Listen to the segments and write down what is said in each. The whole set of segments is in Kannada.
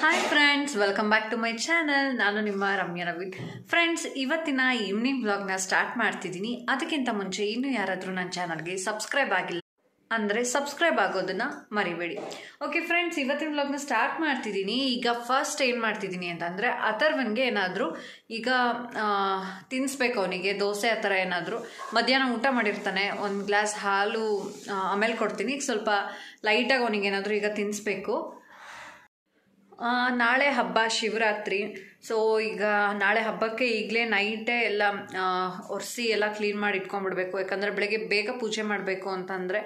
hi friends welcome back to my channel ನಾನು ನಿಮ್ಮ ರಮ್ಯ ರವಿ ಫ್ರೆಂಡ್ಸ್ ಇವತ್ತಿನ ಈವ್ನಿಂಗ್ ಬ್ಲಾಗ್ನ ಸ್ಟಾರ್ಟ್ ಮಾಡ್ತಿದ್ದೀನಿ ಅದಕ್ಕಿಂತ ಮುಂಚೆ ಇನ್ನೂ ಯಾರಾದರೂ ನನ್ನ ಚಾನಲ್ಗೆ ಸಬ್ಸ್ಕ್ರೈಬ್ ಆಗಿಲ್ಲ ಅಂದರೆ ಸಬ್ಸ್ಕ್ರೈಬ್ ಆಗೋದನ್ನು ಮರಿಬೇಡಿ ಓಕೆ ಫ್ರೆಂಡ್ಸ್ ಇವತ್ತಿನ ಬ್ಲಾಗ್ನ ಸ್ಟಾರ್ಟ್ ಮಾಡ್ತಿದ್ದೀನಿ ಈಗ ಫಸ್ಟ್ ಏನು ಮಾಡ್ತಿದ್ದೀನಿ ಅಂತಂದರೆ ಅಥರ್ವನ್ಗೆ ಏನಾದರೂ ಈಗ ತಿನ್ನಿಸ್ಬೇಕು ಅವನಿಗೆ ದೋಸೆ ಆ ಥರ ಏನಾದರೂ ಮಧ್ಯಾಹ್ನ ಊಟ ಮಾಡಿರ್ತಾನೆ ಒಂದು ಗ್ಲಾಸ್ ಹಾಲು ಆಮೇಲೆ ಕೊಡ್ತೀನಿ ಈಗ ಸ್ವಲ್ಪ ಲೈಟಾಗಿ ಅವನಿಗೆ ಏನಾದರೂ ಈಗ ತಿನ್ನಿಸ್ಬೇಕು ನಾಳೆ ಹಬ್ಬ ಶಿವರಾತ್ರಿ ಸೊ ಈಗ ನಾಳೆ ಹಬ್ಬಕ್ಕೆ ಈಗಲೇ ನೈಟೇ ಎಲ್ಲ ಒರೆಸಿ ಎಲ್ಲ ಕ್ಲೀನ್ ಮಾಡಿ ಇಟ್ಕೊಂಡ್ಬಿಡ್ಬೇಕು ಯಾಕಂದರೆ ಬೆಳಗ್ಗೆ ಬೇಗ ಪೂಜೆ ಮಾಡಬೇಕು ಅಂತಂದರೆ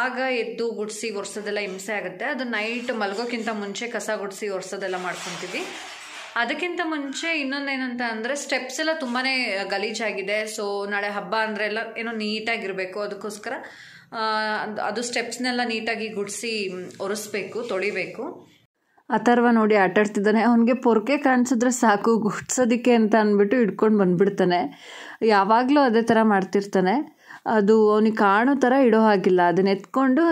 ಆಗ ಎದ್ದು ಗುಡಿಸಿ ಒರೆಸೋದೆಲ್ಲ ಹಿಂಸೆ ಆಗುತ್ತೆ ಅದು ನೈಟ್ ಮಲಗೋಕ್ಕಿಂತ ಮುಂಚೆ ಕಸ ಗುಡಿಸಿ ಒರೆಸೋದೆಲ್ಲ ಮಾಡ್ಕೊತೀವಿ ಅದಕ್ಕಿಂತ ಮುಂಚೆ ಇನ್ನೊಂದೇನಂತ ಅಂದರೆ ಸ್ಟೆಪ್ಸ್ ಎಲ್ಲ ತುಂಬಾ ಗಲೀಜಾಗಿದೆ ಸೊ ನಾಳೆ ಹಬ್ಬ ಅಂದರೆ ಎಲ್ಲ ಏನೋ ನೀಟಾಗಿರಬೇಕು ಅದಕ್ಕೋಸ್ಕರ ಅದು ಸ್ಟೆಪ್ಸ್ನೆಲ್ಲ ನೀಟಾಗಿ ಗುಡಿಸಿ ಒರೆಸ್ಬೇಕು ತೊಳಿಬೇಕು ಅಥರ್ವ ನೋಡಿ ಆಟಾಡ್ತಿದ್ದಾನೆ ಅವನಿಗೆ ಪೊರ್ಕೆ ಕಾಣಿಸಿದ್ರೆ ಸಾಕು ಗುಡ್ಸೋದಿಕ್ಕೆ ಅಂತ ಅಂದ್ಬಿಟ್ಟು ಹಿಡ್ಕೊಂಡು ಬಂದ್ಬಿಡ್ತಾನೆ ಯಾವಾಗಲೂ ಅದೇ ಥರ ಮಾಡ್ತಿರ್ತಾನೆ ಅದು ಅವನಿಗೆ ಕಾಣೋ ಥರ ಇಡೋ ಹಾಗಿಲ್ಲ ಅದನ್ನ ಎತ್ಕೊಂಡು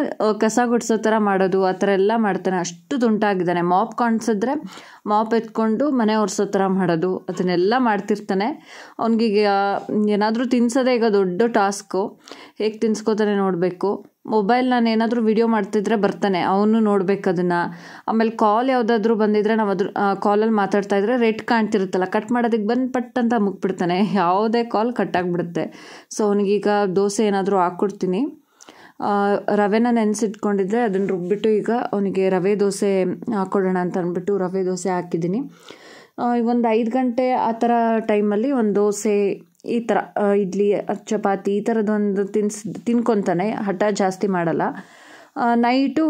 ಕಸ ಗುಡಿಸೋ ಥರ ಮಾಡೋದು ಆ ಥರ ಎಲ್ಲ ಮಾಡ್ತಾನೆ ಅಷ್ಟು ದುಂಟಾಗಿದ್ದಾನೆ ಮಾಪ್ ಕಾಣಿಸಿದ್ರೆ ಮಾಪ್ ಎತ್ಕೊಂಡು ಮನೆ ಒರೆಸೋ ಥರ ಮಾಡೋದು ಅದನ್ನೆಲ್ಲ ಮಾಡ್ತಿರ್ತಾನೆ ಅವನಿಗೆ ಏನಾದರೂ ತಿನ್ಸೋದೇ ಈಗ ದೊಡ್ಡ ಟಾಸ್ಕು ಹೇಗೆ ತಿನ್ಸ್ಕೋತಾನೆ ನೋಡಬೇಕು ಮೊಬೈಲ್ ನಾನು ಏನಾದರೂ ವಿಡಿಯೋ ಮಾಡ್ತಿದ್ರೆ ಬರ್ತಾನೆ ಅವನು ನೋಡ್ಬೇಕು ಅದನ್ನ ಆಮೇಲೆ ಕಾಲ್ ಯಾವುದಾದ್ರೂ ಬಂದಿದ್ರೆ ನಾವು ಅದ್ರ ಕಾಲಲ್ಲಿ ಮಾತಾಡ್ತಾ ಇದ್ರೆ ರೆಡ್ ಕಾಣ್ತಿರುತ್ತಲ್ಲ ಕಟ್ ಮಾಡೋದಕ್ಕೆ ಬಂದು ಪಟ್ ಅಂತ ಮುಗ್ಬಿಡ್ತಾನೆ ಯಾವುದೇ ಕಾಲ್ ಕಟ್ ಆಗಿಬಿಡುತ್ತೆ ಸೊ ಅವನಿಗೀಗ ದೋಸೆ ಏನಾದರೂ ಹಾಕ್ಕೊಡ್ತೀನಿ ರವೆನ ನೆನೆಸಿಟ್ಕೊಂಡಿದ್ರೆ ಅದನ್ನು ರುಬ್ಬಿಟ್ಟು ಈಗ ಅವನಿಗೆ ರವೆ ದೋಸೆ ಹಾಕ್ಕೊಡೋಣ ಅಂತ ಅಂದ್ಬಿಟ್ಟು ರವೆ ದೋಸೆ ಹಾಕಿದ್ದೀನಿ ಒಂದು ಐದು ಗಂಟೆ ಆ ಥರ ಟೈಮಲ್ಲಿ ಒಂದು ದೋಸೆ ಈ ಥರ ಇಡ್ಲಿ ಚಪಾತಿ ಈ ಥರದ್ದೊಂದು ತಿನ್ಸ್ ತಿನ್ಕೊತಾನೆ ಹಠ ಜಾಸ್ತಿ ಮಾಡಲ್ಲ ನೈಟು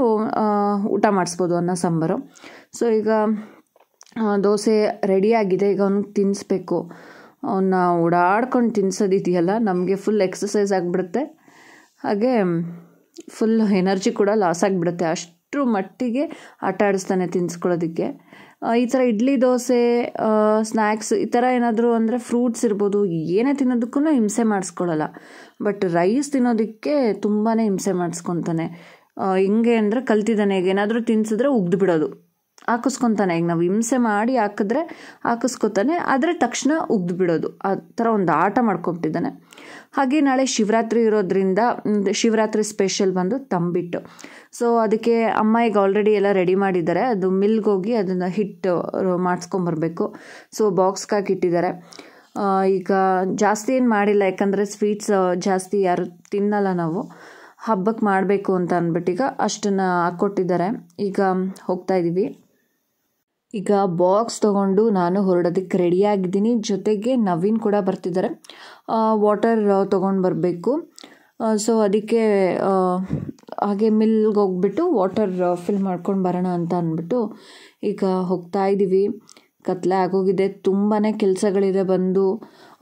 ಊಟ ಮಾಡಿಸ್ಬೋದು ಅನ್ನ ಸಾಂಬಾರು ಸೊ ಈಗ ದೋಸೆ ರೆಡಿಯಾಗಿದೆ ಈಗ ಅವ್ನಿಗೆ ತಿನ್ನಿಸ್ಬೇಕು ಅವನ್ನ ಓಡಾಡ್ಕೊಂಡು ತಿನ್ಸೋದಿದೆಯಲ್ಲ ನಮಗೆ ಫುಲ್ ಎಕ್ಸಸೈಸ್ ಆಗಿಬಿಡುತ್ತೆ ಹಾಗೆ ಫುಲ್ ಎನರ್ಜಿ ಕೂಡ ಲಾಸ್ ಆಗಿಬಿಡುತ್ತೆ ಅಷ್ಟರ ಮಟ್ಟಿಗೆ ಆಟ ಆಡಿಸ್ತಾನೆ ತಿನ್ಸ್ಕೊಳ್ಳೋದಕ್ಕೆ ಈ ಥರ ಇಡ್ಲಿ ದೋಸೆ ಸ್ನ್ಯಾಕ್ಸ್ ಈ ಥರ ಏನಾದರೂ ಅಂದರೆ ಫ್ರೂಟ್ಸ್ ಇರ್ಬೋದು ಏನೇ ತಿನ್ನೋದಕ್ಕೂ ಹಿಂಸೆ ಮಾಡಿಸ್ಕೊಳ್ಳಲ್ಲ ಬಟ್ ರೈಸ್ ತಿನ್ನೋದಕ್ಕೆ ತುಂಬಾ ಹಿಂಸೆ ಮಾಡಿಸ್ಕೊತಾನೆ ಹಿಂಗೆ ಅಂದರೆ ಕಲ್ತಿದ್ದಾನೆ ಏನಾದರೂ ತಿನ್ಸಿದ್ರೆ ಉಗ್ದು ಬಿಡೋದು ಹಾಕಿಸ್ಕೊತಾನೆ ಈಗ ನಾವು ಹಿಂಸೆ ಮಾಡಿ ಹಾಕಿದ್ರೆ ಹಾಕಿಸ್ಕೊತಾನೆ ಆದರೆ ತಕ್ಷಣ ಉಗ್ದು ಬಿಡೋದು ಆ ಥರ ಒಂದು ಆಟ ಮಾಡ್ಕೊಂಬಿಟ್ಟಿದ್ದಾನೆ ಹಾಗೆ ನಾಳೆ ಶಿವರಾತ್ರಿ ಇರೋದ್ರಿಂದ ಶಿವರಾತ್ರಿ ಸ್ಪೆಷಲ್ ಬಂದು ತಂಬಿಟ್ಟು ಸೊ ಅದಕ್ಕೆ ಅಮ್ಮ ಈಗ ಆಲ್ರೆಡಿ ಎಲ್ಲ ರೆಡಿ ಮಾಡಿದ್ದಾರೆ ಅದು ಮಿಲ್ಗೆ ಹೋಗಿ ಅದನ್ನು ಹಿಟ್ಟು ಮಾಡಿಸ್ಕೊಂಬರ್ಬೇಕು ಸೊ ಬಾಕ್ಸ್ಗೆ ಹಾಕಿಟ್ಟಿದ್ದಾರೆ ಈಗ ಜಾಸ್ತಿ ಏನು ಮಾಡಿಲ್ಲ ಯಾಕಂದರೆ ಸ್ವೀಟ್ಸ್ ಜಾಸ್ತಿ ಯಾರು ತಿನ್ನಲ್ಲ ನಾವು ಹಬ್ಬಕ್ಕೆ ಮಾಡಬೇಕು ಅಂತ ಅಂದ್ಬಿಟ್ಟು ಈಗ ಅಷ್ಟನ್ನು ಹಾಕ್ಕೊಟ್ಟಿದ್ದಾರೆ ಈಗ ಹೋಗ್ತಾ ಇದ್ದೀವಿ ಈಗ ಬಾಕ್ಸ್ ತೊಗೊಂಡು ನಾನು ಹೊರಡೋದಕ್ಕೆ ರೆಡಿಯಾಗಿದ್ದೀನಿ ಜೊತೆಗೆ ನವೀನ್ ಕೂಡ ಬರ್ತಿದ್ದಾರೆ ವಾಟರ್ ತೊಗೊಂಡು ಬರಬೇಕು ಸೊ ಅದಕ್ಕೆ ಹಾಗೆ ಮಿಲ್ಗೆ ಹೋಗ್ಬಿಟ್ಟು ವಾಟರ್ ಫಿಲ್ ಮಾಡ್ಕೊಂಡು ಬರೋಣ ಅಂತ ಅಂದ್ಬಿಟ್ಟು ಈಗ ಹೋಗ್ತಾ ಇದ್ದೀವಿ ಕತ್ಲೆ ಆಗೋಗಿದೆ ತುಂಬಾ ಕೆಲಸಗಳಿದೆ ಬಂದು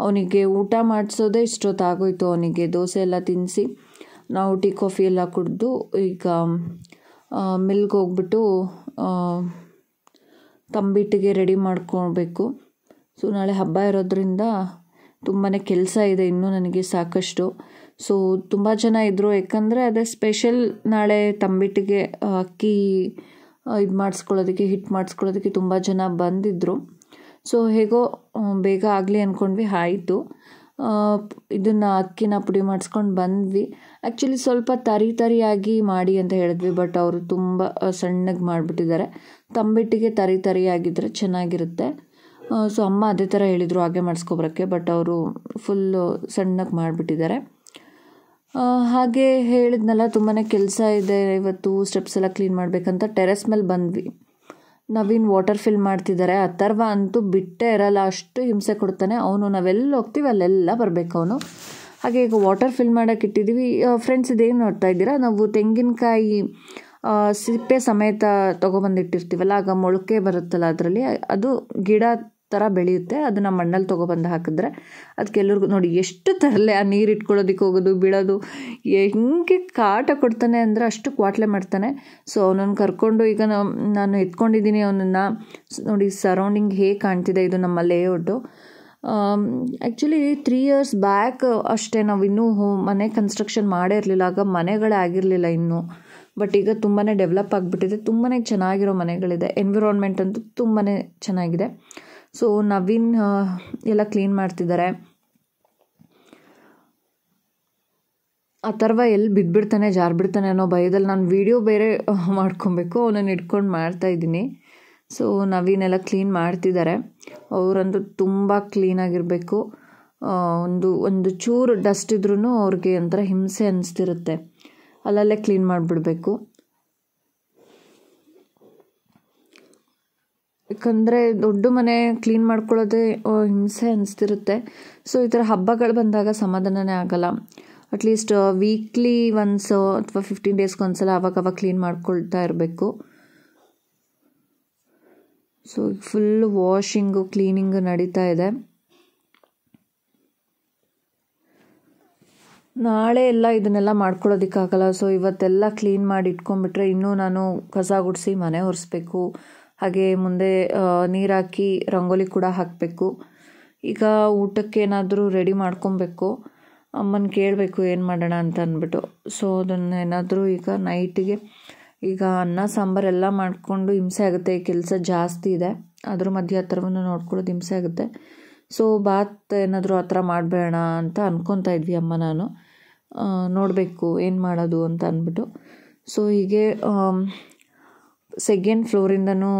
ಅವನಿಗೆ ಊಟ ಮಾಡಿಸೋದೇ ಇಷ್ಟೊತ್ತಾಗೋಯ್ತು ಅವನಿಗೆ ದೋಸೆ ಎಲ್ಲ ತಿನ್ನಿಸಿ ನಾವು ಟೀ ಕಾಫಿ ಎಲ್ಲ ಕುಡಿದು ಈಗ ಮಿಲ್ಗೆ ಹೋಗ್ಬಿಟ್ಟು ತಂಬಿಟ್ಟಿಗೆ ರೆಡಿ ಮಾಡ್ಕೊಬೇಕು ಸೊ ನಾಳೆ ಹಬ್ಬ ಇರೋದ್ರಿಂದ ತುಂಬಾ ಕೆಲಸ ಇದೆ ಇನ್ನೂ ನನಗೆ ಸಾಕಷ್ಟು ಸೊ ತುಂಬ ಜನ ಇದ್ದರು ಯಾಕಂದರೆ ಅದೇ ಸ್ಪೆಷಲ್ ನಾಳೆ ತಂಬಿಟ್ಟಿಗೆ ಅಕ್ಕಿ ಇದು ಮಾಡಿಸ್ಕೊಳ್ಳೋದಕ್ಕೆ ಹಿಟ್ ಮಾಡಿಸ್ಕೊಳ್ಳೋದಕ್ಕೆ ತುಂಬ ಜನ ಬಂದಿದ್ದರು ಸೊ ಹೇಗೋ ಬೇಗ ಆಗಲಿ ಅಂದ್ಕೊಂಡ್ವಿ ಆಯಿತು ಇದನ್ನು ಅಕ್ಕಿನ ಪುಡಿ ಮಾಡಿಸ್ಕೊಂಡು ಬಂದ್ವಿ ಆ್ಯಕ್ಚುಲಿ ಸ್ವಲ್ಪ ತರಿ ತರಿಯಾಗಿ ಮಾಡಿ ಅಂತ ಹೇಳಿದ್ವಿ ಬಟ್ ಅವರು ತುಂಬ ಸಣ್ಣಗೆ ಮಾಡಿಬಿಟ್ಟಿದ್ದಾರೆ ತಂಬಿಟ್ಟಿಗೆ ತರಿ ಆಗಿದ್ದರೆ ಚೆನ್ನಾಗಿರುತ್ತೆ ಸೊ ಅಮ್ಮ ಅದೇ ಥರ ಹೇಳಿದರು ಹಾಗೆ ಮಾಡಿಸ್ಕೊಬರೋಕ್ಕೆ ಬಟ್ ಅವರು ಫುಲ್ಲು ಸಣ್ಣಗೆ ಮಾಡಿಬಿಟ್ಟಿದ್ದಾರೆ ಹಾಗೆ ಹೇಳಿದ್ನಲ್ಲ ತುಂಬಾ ಕೆಲಸ ಇದೆ ಇವತ್ತು ಸ್ಟೆಪ್ಸ್ ಎಲ್ಲ ಕ್ಲೀನ್ ಮಾಡಬೇಕಂತ ಟೆರೆಸ್ ಮೇಲೆ ಬಂದ್ವಿ ನವೀನ್ ವಾಟರ್ ಫಿಲ್ ಮಾಡ್ತಿದ್ದಾರೆ ಅಥರ್ವ ಅಂತೂ ಬಿಟ್ಟೇ ಇರಲ್ಲ ಅಷ್ಟು ಹಿಂಸೆ ಕೊಡ್ತಾನೆ ಅವನು ನಾವೆಲ್ಲ ಹೋಗ್ತೀವಿ ಅಲ್ಲೆಲ್ಲ ಬರಬೇಕು ಅವನು ಹಾಗೆ ಈಗ ವಾಟರ್ ಫಿಲ್ ಮಾಡೋಕೆ ಇಟ್ಟಿದ್ದೀವಿ ಫ್ರೆಂಡ್ಸ್ ಇದೇನು ನೋಡ್ತಾ ಇದ್ದೀರಾ ನಾವು ತೆಂಗಿನಕಾಯಿ ಸಿಪ್ಪೆ ಸಮೇತ ತೊಗೊಬಂದಿಟ್ಟಿರ್ತೀವಲ್ಲ ಆಗ ಮೊಳಕೆ ಬರುತ್ತಲ್ಲ ಅದರಲ್ಲಿ ಅದು ಗಿಡ ಥರ ಬೆಳೆಯುತ್ತೆ ಅದನ್ನು ಮಣ್ಣಲ್ಲಿ ತೊಗೊಬಂದು ಹಾಕಿದ್ರೆ ಅದಕ್ಕೆ ಎಲ್ಲರಿಗೂ ನೋಡಿ ಎಷ್ಟು ತರಲೆ ಆ ನೀರು ಇಟ್ಕೊಳ್ಳೋದಕ್ಕೆ ಹೋಗೋದು ಬೀಳೋದು ಹೆಂಗೆ ಕಾಟ ಕೊಡ್ತಾನೆ ಅಂದರೆ ಅಷ್ಟು ಕ್ವಾಟ್ಲೆ ಮಾಡ್ತಾನೆ ಸೊ ಅವನನ್ನು ಕರ್ಕೊಂಡು ಈಗ ನಾನು ಎತ್ಕೊಂಡಿದ್ದೀನಿ ಅವನನ್ನು ನೋಡಿ ಸರೌಂಡಿಂಗ್ ಹೇಗೆ ಕಾಣ್ತಿದೆ ಇದು ನಮ್ಮ layout actually three years back ಅಷ್ಟೇ ನಾವು ಇನ್ನೂ ಮನೆ ಕನ್ಸ್ಟ್ರಕ್ಷನ್ ಮಾಡೇ ಇರಲಿಲ್ಲ ಆಗ ಮನೆಗಳೇ ಆಗಿರಲಿಲ್ಲ ಇನ್ನೂ ಬಟ್ ಈಗ ತುಂಬಾ ಡೆವಲಪ್ ಆಗಿಬಿಟ್ಟಿದೆ ತುಂಬಾ ಚೆನ್ನಾಗಿರೋ ಮನೆಗಳಿದೆ ಎನ್ವಿರಾನ್ಮೆಂಟ್ ಅಂತೂ ತುಂಬಾ ಚೆನ್ನಾಗಿದೆ ಸೊ ನವೀನ್ uh, ಎಲ್ಲ ಕ್ಲೀನ್ ಮಾಡ್ತಿದ್ದಾರೆ ಅಥರ್ವ ಎಲ್ಲಿ ಬಿದ್ದುಬಿಡ್ತಾನೆ ಬಿಡ್ತಾನೆ ಅನ್ನೋ ಭಯದಲ್ಲಿ ನಾನು ವೀಡಿಯೋ ಬೇರೆ ಮಾಡ್ಕೊಬೇಕು ಅವನನ್ನು ಇಟ್ಕೊಂಡು ಮಾಡ್ತಾ ಇದ್ದೀನಿ ಸೊ ನವೀನೆಲ್ಲ ಕ್ಲೀನ್ ಮಾಡ್ತಿದ್ದಾರೆ ಅವರಂತೂ ತುಂಬ ಕ್ಲೀನಾಗಿರಬೇಕು ಒಂದು ಒಂದು ಚೂರು ಡಸ್ಟ್ ಇದ್ರೂ ಅವ್ರಿಗೆ ಒಂಥರ ಹಿಂಸೆ ಅನ್ನಿಸ್ತಿರುತ್ತೆ ಅಲ್ಲಲ್ಲೇ ಕ್ಲೀನ್ ಮಾಡಿಬಿಡ್ಬೇಕು ಯಾಕಂದರೆ ದೊಡ್ಡ ಮನೆ ಕ್ಲೀನ್ ಮಾಡ್ಕೊಳ್ಳೋದೇ ಹಿಂಸೆ ಅನಿಸ್ತಿರುತ್ತೆ ಸೊ ಈ ಥರ ಹಬ್ಬಗಳು ಬಂದಾಗ ಸಮಾಧಾನನೇ ಆಗಲ್ಲ ಅಟ್ಲೀಸ್ಟ್ ವೀಕ್ಲಿ ಒನ್ಸ್ ಅಥವಾ ಫಿಫ್ಟೀನ್ ಡೇಸ್ಗೆ ಒಂದ್ಸಲ ಅವಾಗ ಅವಾಗ ಕ್ಲೀನ್ ಮಾಡ್ಕೊಳ್ತಾ ಇರಬೇಕು ಸೊ ಫುಲ್ ವಾಷಿಂಗು ಕ್ಲೀನಿಂಗು ನಡೀತಾ ಇದೆ ನಾಳೆ ಎಲ್ಲ ಇದನ್ನೆಲ್ಲ ಮಾಡ್ಕೊಳ್ಳೋದಕ್ಕಾಗಲ್ಲ ಸೊ ಇವತ್ತೆಲ್ಲ ಕ್ಲೀನ್ ಮಾಡಿ ಇಟ್ಕೊಂಡ್ಬಿಟ್ರೆ ಇನ್ನೂ ನಾನು ಕಸ ಗುಡಿಸಿ ಮನೆ ಒರೆಸ್ಬೇಕು ಹಾಗೆ ಮುಂದೆ ನೀರಾಕಿ ರಂಗೋಲಿ ಕೂಡ ಹಾಕಬೇಕು ಈಗ ಊಟಕ್ಕೆ ಏನಾದರೂ ರೆಡಿ ಮಾಡ್ಕೊಬೇಕು ಅಮ್ಮನ ಕೇಳಬೇಕು ಏನು ಮಾಡೋಣ ಅಂತ ಅಂದ್ಬಿಟ್ಟು ಸೊ ಅದನ್ನೇನಾದರೂ ಏನಾದರೂ ಈಗ ನೈಟಿಗೆ ಈಗ ಅನ್ನ ಸಾಂಬಾರೆಲ್ಲ ಮಾಡಿಕೊಂಡು ಹಿಂಸೆ ಆಗುತ್ತೆ ಕೆಲಸ ಜಾಸ್ತಿ ಇದೆ ಅದ್ರ ಮಧ್ಯೆ ಆ ನೋಡ್ಕೊಳ್ಳೋದು ಹಿಂಸೆ ಆಗುತ್ತೆ ಸೊ ಬಾತ್ ಏನಾದರೂ ಆ ಥರ ಮಾಡಬೇಡ ಅಂತ ಅಂದ್ಕೊತಾ ಇದ್ವಿ ಅಮ್ಮ ನಾನು ನೋಡಬೇಕು ಏನು ಮಾಡೋದು ಅಂತ ಅಂದ್ಬಿಟ್ಟು ಸೊ ಹೀಗೆ ಸೆಕೆಂಡ್ ಫ್ಲೋರಿಂದನೂ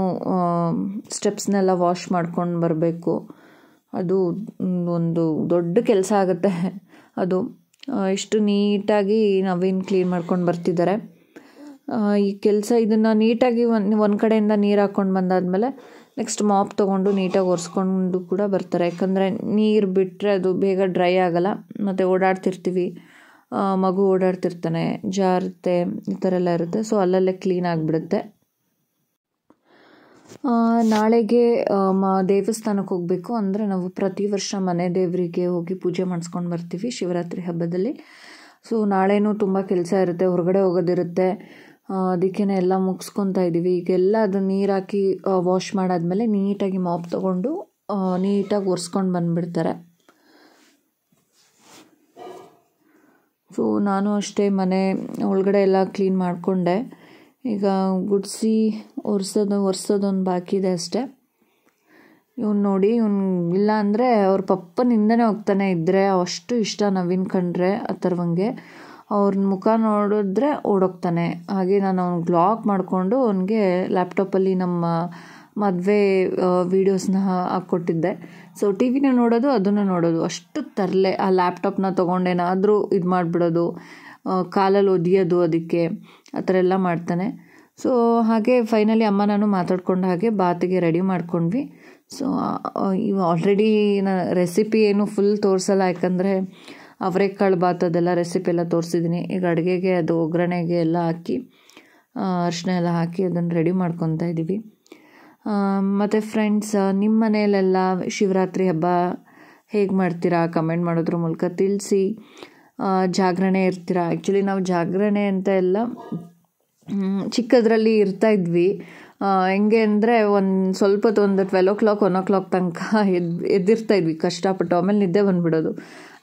ಸ್ಟೆಪ್ಸ್ನೆಲ್ಲ ವಾಶ್ ಮಾಡ್ಕೊಂಡು ಬರಬೇಕು ಅದು ಒಂದು ದೊಡ್ಡ ಕೆಲಸ ಆಗುತ್ತೆ ಅದು ಇಷ್ಟು ನೀಟಾಗಿ ನವೀನ್ ಕ್ಲೀನ್ ಮಾಡ್ಕೊಂಡು ಬರ್ತಿದ್ದಾರೆ ಈ ಕೆಲಸ ಇದನ್ನು ನೀಟಾಗಿ ಒಂದು ಒಂದು ಕಡೆಯಿಂದ ನೀರು ಹಾಕ್ಕೊಂಡು ಬಂದಾದಮೇಲೆ ನೆಕ್ಸ್ಟ್ ಮಾಪ್ ತೊಗೊಂಡು ನೀಟಾಗಿ ಒರೆಸ್ಕೊಂಡು ಕೂಡ ಬರ್ತಾರೆ ಯಾಕಂದರೆ ನೀರು ಬಿಟ್ಟರೆ ಅದು ಬೇಗ ಡ್ರೈ ಆಗಲ್ಲ ಮತ್ತು ಓಡಾಡ್ತಿರ್ತೀವಿ ಮಗು ಓಡಾಡ್ತಿರ್ತಾನೆ ಜಾರುತ್ತೆ ಈ ಥರ ಎಲ್ಲ ಇರುತ್ತೆ ಸೊ ಅಲ್ಲಲ್ಲೇ ಕ್ಲೀನ್ ಆಗಿಬಿಡುತ್ತೆ ನಾಳೆಗೆ ಮ ದೇವಸ್ಥಾನಕ್ಕೆ ಹೋಗಬೇಕು ಅಂದರೆ ನಾವು ಪ್ರತಿ ವರ್ಷ ಮನೆ ದೇವರಿಗೆ ಹೋಗಿ ಪೂಜೆ ಮಾಡಿಸ್ಕೊಂಡು ಬರ್ತೀವಿ ಶಿವರಾತ್ರಿ ಹಬ್ಬದಲ್ಲಿ ಸೊ ನಾಳೆನೂ ತುಂಬ ಕೆಲಸ ಇರುತ್ತೆ ಹೊರಗಡೆ ಹೋಗೋದಿರುತ್ತೆ ಅದಕ್ಕೇ ಎಲ್ಲ ಮುಗಿಸ್ಕೊತಾ ಇದ್ದೀವಿ ಈಗೆಲ್ಲ ಅದು ನೀರು ಹಾಕಿ ವಾಶ್ ಮಾಡಾದಮೇಲೆ ನೀಟಾಗಿ ಮಾಪ್ ತೊಗೊಂಡು ನೀಟಾಗಿ ಒರೆಸ್ಕೊಂಡು ಬಂದುಬಿಡ್ತಾರೆ ಸೊ ನಾನು ಅಷ್ಟೇ ಮನೆ ಒಳಗಡೆ ಎಲ್ಲ ಕ್ಲೀನ್ ಮಾಡಿಕೊಂಡೆ ಈಗ ಗುಡಿಸಿ ಒರೆಸೋದು ಒರೆಸೋದೊಂದು ಬಾಕಿ ಇದೆ ಅಷ್ಟೆ ಇವ್ನು ನೋಡಿ ಇವನು ಇಲ್ಲ ಅಂದರೆ ಅವ್ರ ಪಪ್ಪನಿಂದನೇ ಹೋಗ್ತಾನೆ ಇದ್ದರೆ ಅಷ್ಟು ಇಷ್ಟ ನವೀನ್ ಕಂಡ್ರೆ ಆ ಥರವಂಗೆ ಅವ್ರನ್ನ ಮುಖ ನೋಡಿದ್ರೆ ಓಡೋಗ್ತಾನೆ ಹಾಗೆ ನಾನು ಅವ್ನಿಗೆ ಬ್ಲಾಕ್ ಮಾಡಿಕೊಂಡು ಅವನಿಗೆ ಲ್ಯಾಪ್ಟಾಪಲ್ಲಿ ನಮ್ಮ ಮದುವೆ ವೀಡಿಯೋಸ್ನ ಹಾಕ್ಕೊಟ್ಟಿದ್ದೆ ಸೊ ಟಿ ವಿನ ನೋಡೋದು ಅದನ್ನು ನೋಡೋದು ಅಷ್ಟು ತರಲೆ ಆ ಲ್ಯಾಪ್ಟಾಪ್ನ ತೊಗೊಂಡೇನಾದರೂ ಇದು ಮಾಡಿಬಿಡೋದು ಕಾಲಲ್ಲಿ ಒದಿಯೋದು ಅದಕ್ಕೆ ಆ ಥರ ಎಲ್ಲ ಮಾಡ್ತಾನೆ ಸೊ ಹಾಗೆ ಫೈನಲಿ ಅಮ್ಮ ನಾನು ಮಾತಾಡ್ಕೊಂಡು ಹಾಗೆ ಬಾತಿಗೆ ರೆಡಿ ಮಾಡ್ಕೊಂಡ್ವಿ ಸೊ ಇವ ಆಲ್ರೆಡಿ ನಾ ರೆಸಿಪಿ ಏನು ಫುಲ್ ತೋರಿಸಲ್ಲ ಯಾಕಂದರೆ ಅವರೆಕಾಳು ಬಾತ್ ಅದೆಲ್ಲ ರೆಸಿಪಿ ಎಲ್ಲ ತೋರಿಸಿದ್ದೀನಿ ಈಗ ಅಡುಗೆಗೆ ಅದು ಒಗ್ಗರಣೆಗೆ ಎಲ್ಲ ಹಾಕಿ ಅರಿಶಿನ ಎಲ್ಲ ಹಾಕಿ ಅದನ್ನು ರೆಡಿ ಮಾಡ್ಕೊತಾ ಇದ್ದೀವಿ ಮತ್ತು ಫ್ರೆಂಡ್ಸ್ ನಿಮ್ಮ ಮನೆಯಲ್ಲೆಲ್ಲ ಶಿವರಾತ್ರಿ ಹಬ್ಬ ಹೇಗೆ ಮಾಡ್ತೀರಾ ಕಮೆಂಟ್ ಮಾಡೋದ್ರ ಮೂಲಕ ತಿಳಿಸಿ ಜಾಗರಣೆ ಇರ್ತೀರ ಆ್ಯಕ್ಚುಲಿ ನಾವು ಜಾಗರಣೆ ಅಂತ ಎಲ್ಲ ಚಿಕ್ಕದರಲ್ಲಿ ಇರ್ತಾ ಇದ್ವಿ ಹೆಂಗೆ ಅಂದರೆ ಒಂದು ಸ್ವಲ್ಪ ಒಂದು twelve o'clock one o'clock ತನಕ ಎದ್ದು ಎದ್ದಿರ್ತಾ ಇದ್ವಿ ಕಷ್ಟಪಟ್ಟು ಆಮೇಲೆ ನಿದ್ದೆ ಬಂದುಬಿಡೋದು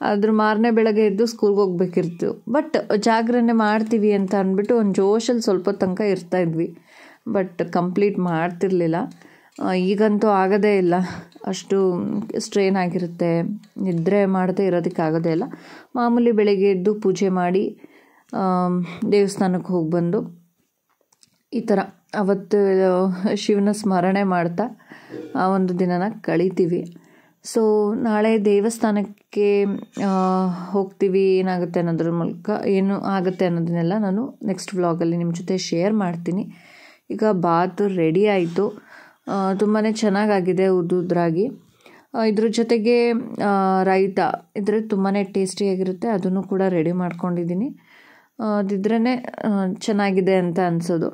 ಅದ್ರ ಮಾರನೇ ಬೆಳಗ್ಗೆ ಎದ್ದು ಸ್ಕೂಲ್ಗೆ ಹೋಗ್ಬೇಕಿರ್ತು ಬಟ್ ಜಾಗರಣೆ ಮಾಡ್ತೀವಿ ಅಂತ ಅಂದ್ಬಿಟ್ಟು ಒಂದು ಜೋಶಲ್ಲಿ ಸ್ವಲ್ಪ ತನಕ ಇರ್ತಾ ಇದ್ವಿ ಬಟ್ ಕಂಪ್ಲೀಟ್ ಮಾಡ್ತಿರ್ಲಿಲ್ಲ ಈಗಂತೂ ಆಗೋದೇ ಇಲ್ಲ ಅಷ್ಟು ಸ್ಟ್ರೈನ್ ಆಗಿರುತ್ತೆ ನಿದ್ರೆ ಮಾಡದೇ ಆಗೋದೇ ಇಲ್ಲ ಮಾಮೂಲಿ ಬೆಳಿಗ್ಗೆ ಎದ್ದು ಪೂಜೆ ಮಾಡಿ ದೇವಸ್ಥಾನಕ್ಕೆ ಹೋಗಿ ಬಂದು ಈ ಥರ ಅವತ್ತು ಶಿವನ ಸ್ಮರಣೆ ಮಾಡ್ತಾ ಆ ಒಂದು ದಿನನ ಕಳಿತೀವಿ ಸೊ ನಾಳೆ ದೇವಸ್ಥಾನಕ್ಕೆ ಹೋಗ್ತೀವಿ ಏನಾಗುತ್ತೆ ಅನ್ನೋದ್ರ ಮೂಲಕ ಏನು ಆಗುತ್ತೆ ಅನ್ನೋದನ್ನೆಲ್ಲ ನಾನು ನೆಕ್ಸ್ಟ್ ವ್ಲಾಗಲ್ಲಿ ನಿಮ್ಮ ಜೊತೆ ಶೇರ್ ಮಾಡ್ತೀನಿ ಈಗ ಬಾತ್ ರೆಡಿ ಆಯಿತು ತುಂಬಾ ಚೆನ್ನಾಗಾಗಿದೆ ಉದ್ದುದ್ರಾಗಿ ಇದ್ರ ಜೊತೆಗೆ ರೈತ ಇದ್ರೆ ತುಂಬಾ ಟೇಸ್ಟಿಯಾಗಿರುತ್ತೆ ಅದನ್ನು ಕೂಡ ರೆಡಿ ಮಾಡ್ಕೊಂಡಿದ್ದೀನಿ ಅದಿದ್ರೇ ಚೆನ್ನಾಗಿದೆ ಅಂತ ಅನ್ಸೋದು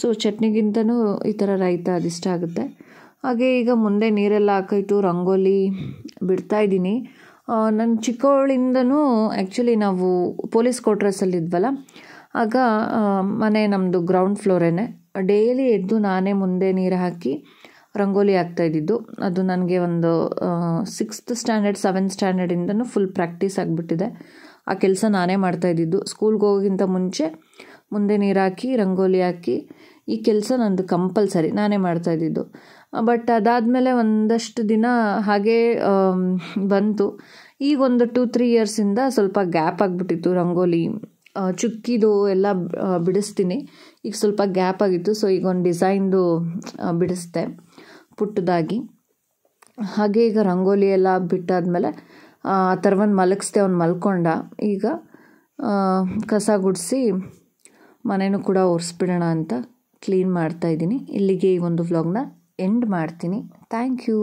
ಸೊ ಚಟ್ನಿಗಿಂತನೂ ಈ ಥರ ರೈತ ಅದಿಷ್ಟ ಆಗುತ್ತೆ ಹಾಗೆ ಈಗ ಮುಂದೆ ನೀರೆಲ್ಲ ಹಾಕೋಯ್ತು ರಂಗೋಲಿ ಬಿಡ್ತಾಯಿದ್ದೀನಿ ನನ್ನ ಚಿಕ್ಕವಳಿಂದನೂ ಆ್ಯಕ್ಚುಲಿ ನಾವು ಪೊಲೀಸ್ ಕೋಟ್ರೆಸ್ಸಲ್ಲಿದ್ವಲ್ಲ ಆಗ ಮನೆ ನಮ್ಮದು ಗ್ರೌಂಡ್ ಫ್ಲೋರೇನೆ ಡೈಲಿ ಎದ್ದು ನಾನೇ ಮುಂದೆ ನೀರು ಹಾಕಿ ರಂಗೋಲಿ ಆಗ್ತಾ ಇದ್ದಿದ್ದು ಅದು ನನಗೆ ಒಂದು ಸಿಕ್ಸ್ತ್ ಸ್ಟ್ಯಾಂಡರ್ಡ್ ಸೆವೆಂತ್ ಸ್ಟ್ಯಾಂಡರ್ಡಿಂದನೂ ಫುಲ್ ಪ್ರಾಕ್ಟೀಸ್ ಆಗಿಬಿಟ್ಟಿದೆ ಆ ಕೆಲಸ ನಾನೇ ಮಾಡ್ತಾ ಇದ್ದಿದ್ದು ಸ್ಕೂಲ್ಗೆ ಹೋಗೋಕ್ಕಿಂತ ಮುಂಚೆ ಮುಂದೆ ನೀರು ಹಾಕಿ ರಂಗೋಲಿ ಹಾಕಿ ಈ ಕೆಲಸ ನಂದು ಕಂಪಲ್ಸರಿ ನಾನೇ ಮಾಡ್ತಾ ಇದ್ದಿದ್ದು ಬಟ್ ಅದಾದಮೇಲೆ ಒಂದಷ್ಟು ದಿನ ಹಾಗೇ ಬಂತು ಈಗ ಒಂದು ಟೂ ತ್ರೀ ಇಯರ್ಸಿಂದ ಸ್ವಲ್ಪ ಗ್ಯಾಪ್ ಆಗಿಬಿಟ್ಟಿತ್ತು ರಂಗೋಲಿ ಚುಕ್ಕಿದು ಎಲ್ಲ ಬಿಡಿಸ್ತೀನಿ ಈಗ ಸ್ವಲ್ಪ ಗ್ಯಾಪ್ ಆಗಿತ್ತು ಸೊ ಈಗ ಒಂದು ಡಿಸೈನ್ದು ಬಿಡಿಸ್ದೆ ಪುಟ್ಟದಾಗಿ ಹಾಗೆ ಈಗ ರಂಗೋಲಿ ಎಲ್ಲ ಬಿಟ್ಟಾದಮೇಲೆ ಆ ಥರವನ್ನು ಮಲಗಿಸ್ದೆ ಅವ್ನು ಮಲ್ಕೊಂಡ ಈಗ ಕಸ ಗುಡಿಸಿ ಮನೆಯೂ ಕೂಡ ಒರೆಸ್ಬಿಡೋಣ ಅಂತ ಕ್ಲೀನ್ ಮಾಡ್ತಾಯಿದ್ದೀನಿ ಇಲ್ಲಿಗೆ ಈ ಒಂದು ವ್ಲಾಗ್ನ ಎಂಡ್ ಮಾಡ್ತೀನಿ ಥ್ಯಾಂಕ್ ಯು